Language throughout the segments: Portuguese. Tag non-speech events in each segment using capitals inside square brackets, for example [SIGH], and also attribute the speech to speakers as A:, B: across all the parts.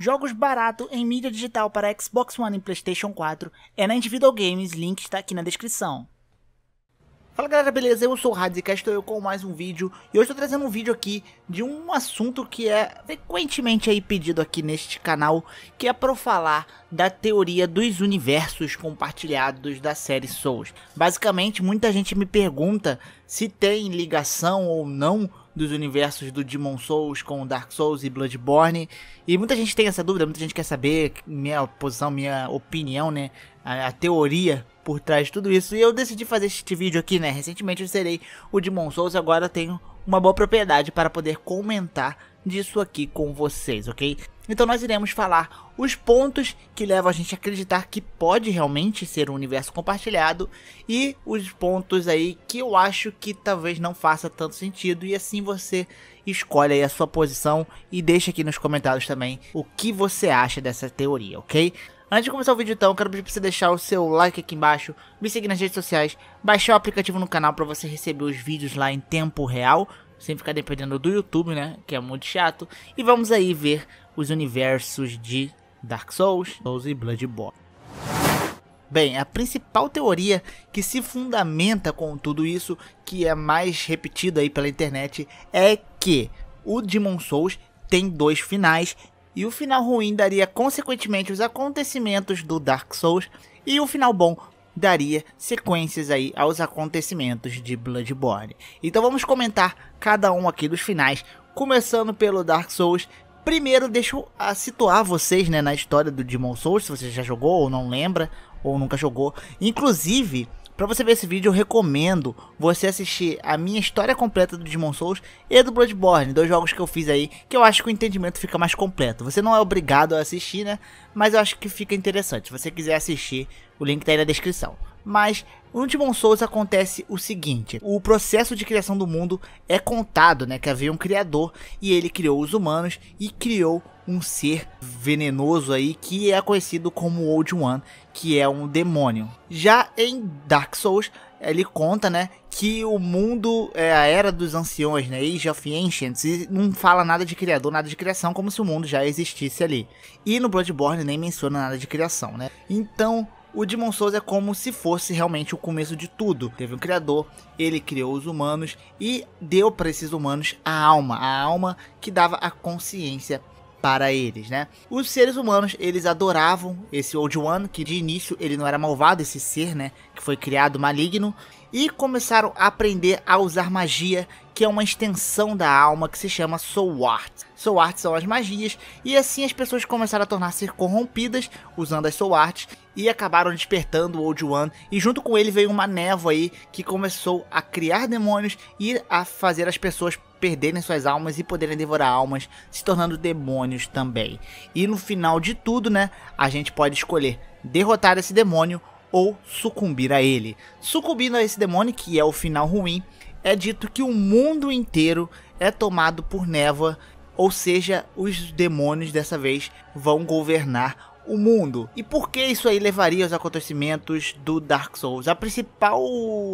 A: Jogos barato em mídia digital para Xbox One e PlayStation 4 é na Individual Games, link está aqui na descrição. Fala galera, beleza? Eu sou o Radica, estou eu com mais um vídeo e hoje estou trazendo um vídeo aqui de um assunto que é frequentemente aí pedido aqui neste canal, que é para falar da teoria dos universos compartilhados da série Souls. Basicamente, muita gente me pergunta se tem ligação ou não dos universos do Demon Souls com Dark Souls e Bloodborne. E muita gente tem essa dúvida, muita gente quer saber minha posição, minha opinião, né? A, a teoria por trás de tudo isso. E eu decidi fazer este vídeo aqui, né? Recentemente eu serei o Demon Souls, agora tenho uma boa propriedade para poder comentar disso aqui com vocês, ok? Então nós iremos falar os pontos que levam a gente a acreditar que pode realmente ser um universo compartilhado e os pontos aí que eu acho que talvez não faça tanto sentido e assim você escolhe aí a sua posição e deixa aqui nos comentários também o que você acha dessa teoria, ok? Antes de começar o vídeo então, quero pedir pra você deixar o seu like aqui embaixo, me seguir nas redes sociais, baixar o aplicativo no canal para você receber os vídeos lá em tempo real sem ficar dependendo do YouTube, né? Que é muito chato. E vamos aí ver os universos de Dark Souls, Souls e Bloodborne. Bem, a principal teoria que se fundamenta com tudo isso, que é mais repetida aí pela internet, é que o Demon Souls tem dois finais e o final ruim daria consequentemente os acontecimentos do Dark Souls e o final bom daria sequências aí aos acontecimentos de Bloodborne. Então vamos comentar cada um aqui dos finais, começando pelo Dark Souls. Primeiro, deixo a ah, situar vocês né, na história do Demon Souls, se você já jogou ou não lembra, ou nunca jogou. Inclusive, para você ver esse vídeo, eu recomendo você assistir a minha história completa do Demon Souls e do Bloodborne, dois jogos que eu fiz aí, que eu acho que o entendimento fica mais completo. Você não é obrigado a assistir, né? Mas eu acho que fica interessante. Se você quiser assistir, o link tá aí na descrição. Mas no Demon Souls acontece o seguinte: o processo de criação do mundo é contado, né? Que havia um criador e ele criou os humanos e criou um ser venenoso aí que é conhecido como Old One, que é um demônio. Já em Dark Souls, ele conta, né, que o mundo é a era dos anciões, né, Age of Ancients, e não fala nada de criador, nada de criação, como se o mundo já existisse ali. E no Bloodborne nem menciona nada de criação, né? Então, o Demon Souls é como se fosse realmente o começo de tudo. Teve um criador, ele criou os humanos e deu para esses humanos a alma, a alma que dava a consciência para eles, né? Os seres humanos, eles adoravam esse Old One, que de início ele não era malvado, esse ser, né? Que foi criado maligno. E começaram a aprender a usar magia que é uma extensão da alma que se chama Soul Art. Soul Art são as magias, e assim as pessoas começaram a tornar-se corrompidas usando as Soul Arts e acabaram despertando o Old One, e junto com ele veio uma névoa aí que começou a criar demônios e a fazer as pessoas perderem suas almas e poderem devorar almas, se tornando demônios também. E no final de tudo, né, a gente pode escolher derrotar esse demônio ou sucumbir a ele. Sucumbindo a esse demônio, que é o final ruim, é dito que o mundo inteiro é tomado por névoa, ou seja, os demônios dessa vez vão governar o mundo. E por que isso aí levaria aos acontecimentos do Dark Souls? A principal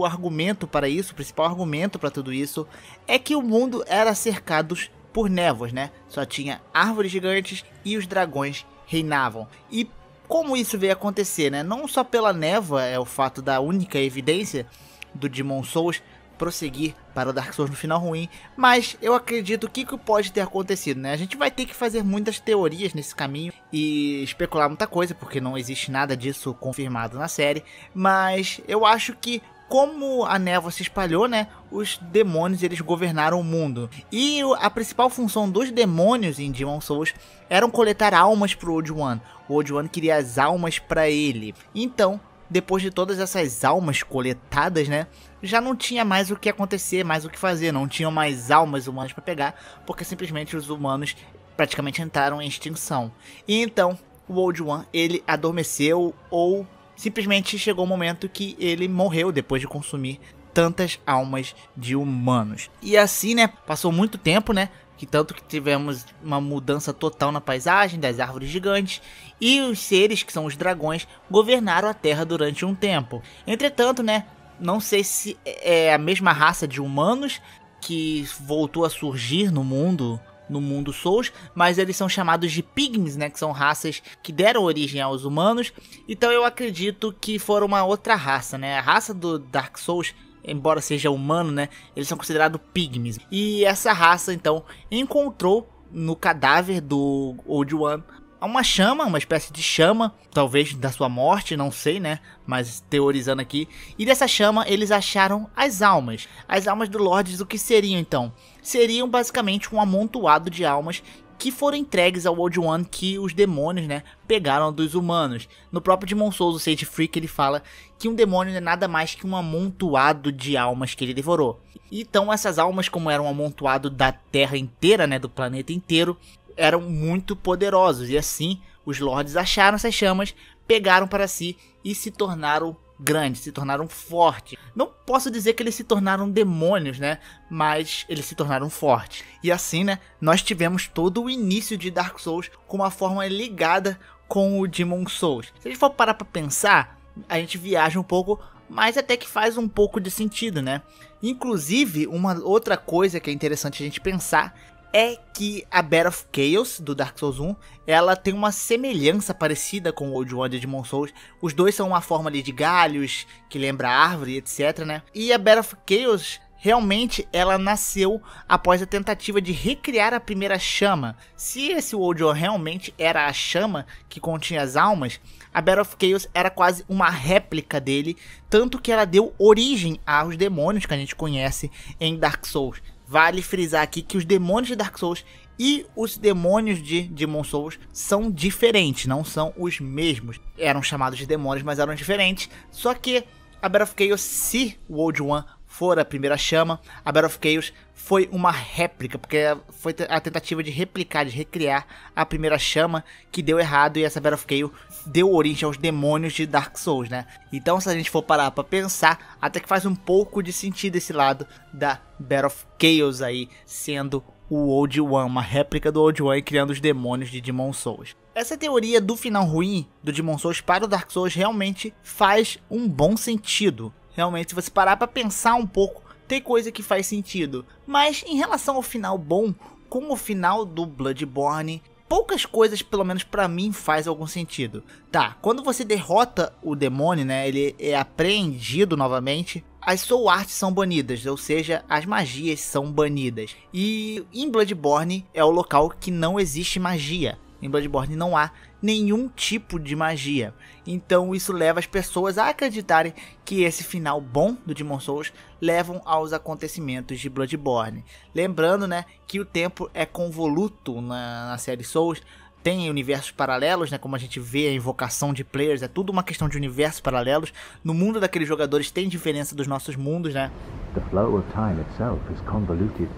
A: argumento para isso, o principal argumento para tudo isso, é que o mundo era cercado por névoas, né? Só tinha árvores gigantes e os dragões reinavam. E como isso veio acontecer, né? Não só pela névoa, é o fato da única evidência do Demon Souls prosseguir para o Dark Souls no final ruim, mas eu acredito que que pode ter acontecido, né? A gente vai ter que fazer muitas teorias nesse caminho e especular muita coisa, porque não existe nada disso confirmado na série, mas eu acho que como a névoa se espalhou, né? Os demônios eles governaram o mundo. E a principal função dos demônios em Demon Souls eram coletar almas pro Old One. O Old One queria as almas para ele. Então, depois de todas essas almas coletadas, né? Já não tinha mais o que acontecer, mais o que fazer, não tinham mais almas humanas para pegar, porque simplesmente os humanos praticamente entraram em extinção. E então, o Old One, ele adormeceu ou simplesmente chegou o um momento que ele morreu depois de consumir tantas almas de humanos. E assim, né, passou muito tempo, né, que tanto que tivemos uma mudança total na paisagem das árvores gigantes e os seres que são os dragões governaram a Terra durante um tempo. Entretanto, né, não sei se é a mesma raça de humanos que voltou a surgir no mundo no mundo Souls, mas eles são chamados de Pygmies, né, que são raças que deram origem aos humanos. Então eu acredito que foram uma outra raça, né? A raça do Dark Souls embora seja humano, né? Eles são considerados pigmies E essa raça, então, encontrou no cadáver do Old One uma chama, uma espécie de chama, talvez da sua morte, não sei, né? Mas teorizando aqui. E dessa chama eles acharam as almas. As almas do Lorde, o que seriam então? Seriam basicamente um amontoado de almas que foram entregues ao Old One que os demônios, né, pegaram dos humanos. No próprio Demon Souls, o Sage Freak, ele fala que um demônio é nada mais que um amontoado de almas que ele devorou. Então essas almas, como eram um amontoado da Terra inteira, né, do planeta inteiro, eram muito poderosos e assim os lords acharam essas chamas, pegaram para si e se tornaram grandes, se tornaram fortes. Não posso dizer que eles se tornaram demônios, né? Mas eles se tornaram fortes. E assim, né? Nós tivemos todo o início de Dark Souls com uma forma ligada com o Demon Souls. Se a gente for parar pra pensar, a gente viaja um pouco, mas até que faz um pouco de sentido, né? Inclusive, uma outra coisa que é interessante a gente pensar é que a Battle of Chaos do Dark Souls 1, ela tem uma semelhança parecida com o Old One Demon Souls. Os dois são uma forma ali de galhos, que lembra árvore, etc, né? E a Battle of Chaos realmente ela nasceu após a tentativa de recriar a primeira chama. Se esse Old One realmente era a chama que continha as almas, a Battle of Chaos era quase uma réplica dele, tanto que ela deu origem aos demônios que a gente conhece em Dark Souls. Vale frisar aqui que os demônios de Dark Souls e os demônios de Demon Souls são diferentes, não são os mesmos. Eram chamados de demônios, mas eram diferentes. Só que a Battle of Chaos, se Old One for a primeira chama, a Battle of Chaos foi uma réplica, porque foi a tentativa de replicar, de recriar a primeira chama que deu errado e essa Battle of Chaos deu origem aos demônios de Dark Souls, né? Então, se a gente for parar para pensar, até que faz um pouco de sentido esse lado da Battle of Chaos aí sendo o Old One, uma réplica do Old One criando os demônios de Demon Souls. Essa teoria do final ruim do Demon Souls para o Dark Souls realmente faz um bom sentido. Realmente, se você parar para pensar um pouco, tem coisa que faz sentido. Mas em relação ao final bom, com o final do Bloodborne, poucas coisas, pelo menos para mim, faz algum sentido. Tá, quando você derrota o demônio, né, ele é apreendido novamente, as soul arts são banidas, ou seja, as magias são banidas. E em Bloodborne é o local que não existe magia. Em Bloodborne não há nenhum tipo de magia. Então isso leva as pessoas a acreditarem que esse final bom do Demon Souls levam aos acontecimentos de Bloodborne. Lembrando, né, que o tempo é convoluto na, na série Souls, tem universos paralelos, né? Como a gente vê a invocação de players, é tudo uma questão de universos paralelos. No mundo daqueles jogadores tem diferença dos nossos mundos, né? The flow of time itself is convoluted,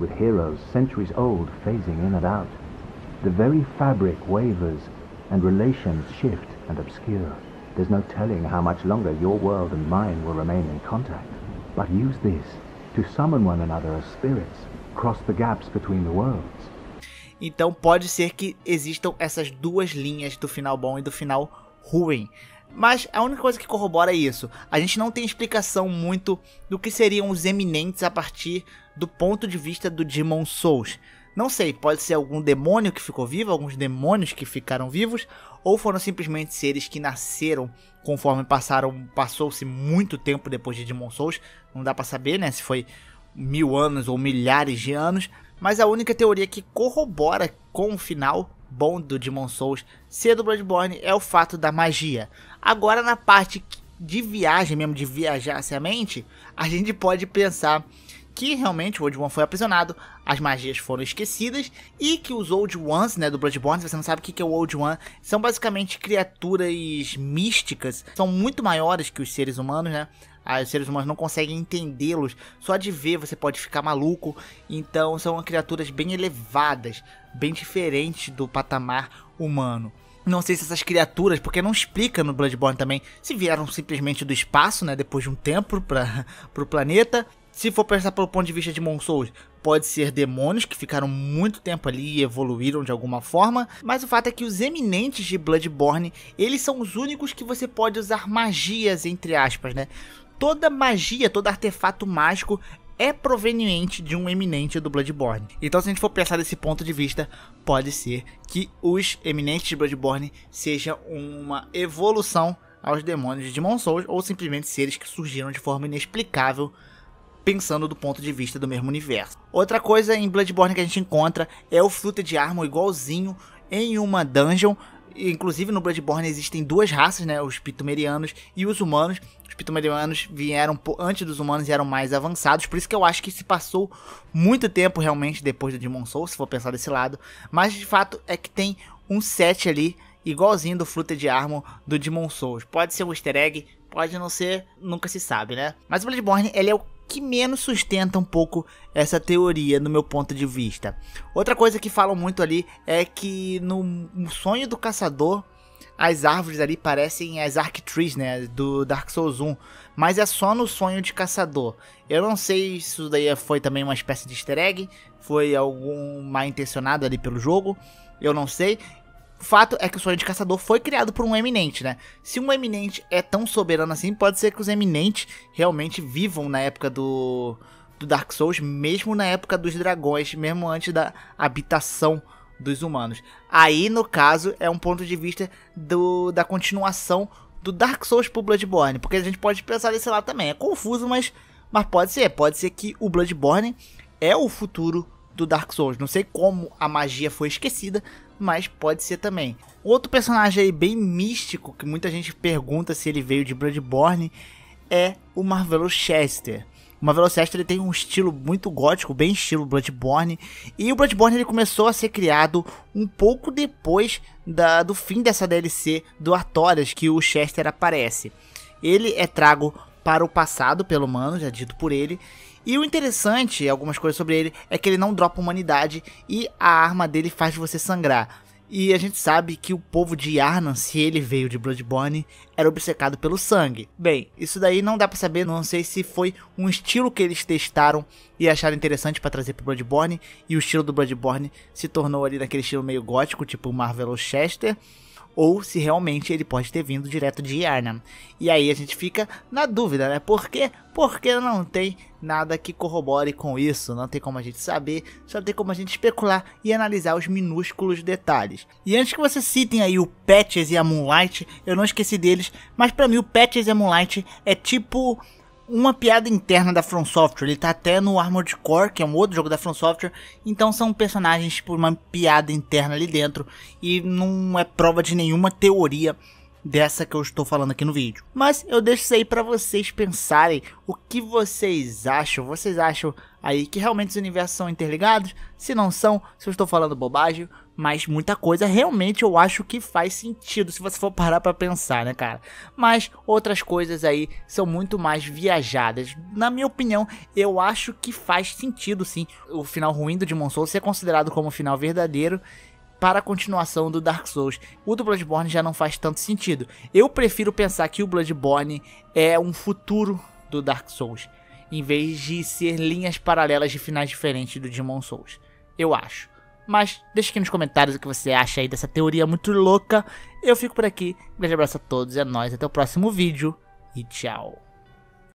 A: with heroes centuries old phasing in and out. The very fabric wavers, and relations shift and obscure. There's no telling how much longer your world and mine will remain in contact. But use this to summon one another as spirits, cross the gaps between the worlds. Então pode ser que existam essas duas linhas do final bom e do final ruim. Mas a única coisa que corrobora é isso. A gente não tem explicação muito do que seriam os eminentes a partir do ponto de vista do Demon Souls. Não sei, pode ser algum demônio que ficou vivo, alguns demônios que ficaram vivos, ou foram simplesmente seres que nasceram conforme passaram, passou-se muito tempo depois de Demon Souls. Não dá para saber, né, se foi mil anos ou milhares de anos. Mas a única teoria que corrobora com o final bom do Demon Souls ser do Bloodborne é o fato da magia. Agora na parte de viagem mesmo, de viajar a mente, a gente pode pensar que realmente o Old One foi aprisionado, as magias foram esquecidas e que os Old Ones, né, do Bloodborne, se você não sabe o que é o Old One, são basicamente criaturas místicas, são muito maiores que os seres humanos, né? Ah, os seres humanos não conseguem entendê-los, só de ver você pode ficar maluco. Então são criaturas bem elevadas, bem diferentes do patamar humano. Não sei se essas criaturas, porque não explica no Bloodborne também, se vieram simplesmente do espaço, né, depois de um tempo para [LAUGHS] o planeta, se for pensar pelo ponto de vista de Mon Souls, pode ser demônios que ficaram muito tempo ali e evoluíram de alguma forma, mas o fato é que os eminentes de Bloodborne, eles são os únicos que você pode usar magias entre aspas, né? Toda magia, todo artefato mágico é proveniente de um eminente do Bloodborne. Então, se a gente for pensar desse ponto de vista, pode ser que os eminentes de Bloodborne sejam uma evolução aos demônios de Demon Souls ou simplesmente seres que surgiram de forma inexplicável pensando do ponto de vista do mesmo universo. Outra coisa em Bloodborne que a gente encontra é o Fluta de Armor igualzinho em uma dungeon. Inclusive no Bloodborne existem duas raças, né? Os pitumerianos e os humanos. Os pitumerianos vieram antes dos humanos e eram mais avançados. Por isso que eu acho que se passou muito tempo realmente depois do Demon Souls, se for pensar desse lado. Mas de fato é que tem um set ali igualzinho do Fruta de Armor do Demon Souls. Pode ser um easter egg, pode não ser, nunca se sabe, né? Mas o Bloodborne, ele é o que menos sustenta um pouco essa teoria no meu ponto de vista. Outra coisa que falam muito ali é que no sonho do caçador as árvores ali parecem as Arc Trees, né, do Dark Souls 1, mas é só no sonho de caçador. Eu não sei se isso daí foi também uma espécie de easter egg, foi algum mal intencionado ali pelo jogo, eu não sei fato é que o sonho de caçador foi criado por um eminente, né? Se um eminente é tão soberano assim, pode ser que os eminentes realmente vivam na época do, do Dark Souls, mesmo na época dos dragões, mesmo antes da habitação dos humanos. Aí, no caso, é um ponto de vista do, da continuação do Dark Souls pro Bloodborne, porque a gente pode pensar desse lado também. É confuso, mas, mas pode ser. Pode ser que o Bloodborne é o futuro do Dark Souls. Não sei como a magia foi esquecida, mas pode ser também. Outro personagem aí bem místico, que muita gente pergunta se ele veio de Bloodborne, é o Marvelo Chester. O Marvelo Chester ele tem um estilo muito gótico, bem estilo Bloodborne, e o Bloodborne ele começou a ser criado um pouco depois da, do fim dessa DLC do Artorias, que o Chester aparece. Ele é trago para o passado pelo humano, já dito por ele, e o interessante, algumas coisas sobre ele, é que ele não dropa humanidade e a arma dele faz você sangrar. E a gente sabe que o povo de Yarnan, se ele veio de Bloodborne, era obcecado pelo sangue. Bem, isso daí não dá para saber, não sei se foi um estilo que eles testaram e acharam interessante para trazer pro Bloodborne, e o estilo do Bloodborne se tornou ali naquele estilo meio gótico, tipo Marvel ou Chester ou se realmente ele pode ter vindo direto de Yarnam. E aí a gente fica na dúvida, né? Por quê? Porque não tem nada que corrobore com isso, não tem como a gente saber, só tem como a gente especular e analisar os minúsculos detalhes. E antes que vocês citem aí o Patches e a Moonlight, eu não esqueci deles, mas para mim o Patches e a Moonlight é tipo uma piada interna da From Software. Ele tá até no Armored Core, que é um outro jogo da From Software. Então são personagens por uma piada interna ali dentro. E não é prova de nenhuma teoria dessa que eu estou falando aqui no vídeo. Mas eu deixo isso aí para vocês pensarem o que vocês acham. Vocês acham aí que realmente os universos são interligados? Se não são, se eu estou falando bobagem, mas muita coisa realmente eu acho que faz sentido se você for parar para pensar, né, cara? Mas outras coisas aí são muito mais viajadas. Na minha opinião, eu acho que faz sentido sim o final ruim do Demon Souls ser considerado como o final verdadeiro para a continuação do Dark Souls. O do Bloodborne já não faz tanto sentido. Eu prefiro pensar que o Bloodborne é um futuro do Dark Souls, em vez de ser linhas paralelas de finais diferentes do Demon Souls. Eu acho. Mas deixa aqui nos comentários o que você acha aí dessa teoria muito louca. Eu fico por aqui. Um grande abraço a todos, e é nóis, até o próximo vídeo e tchau.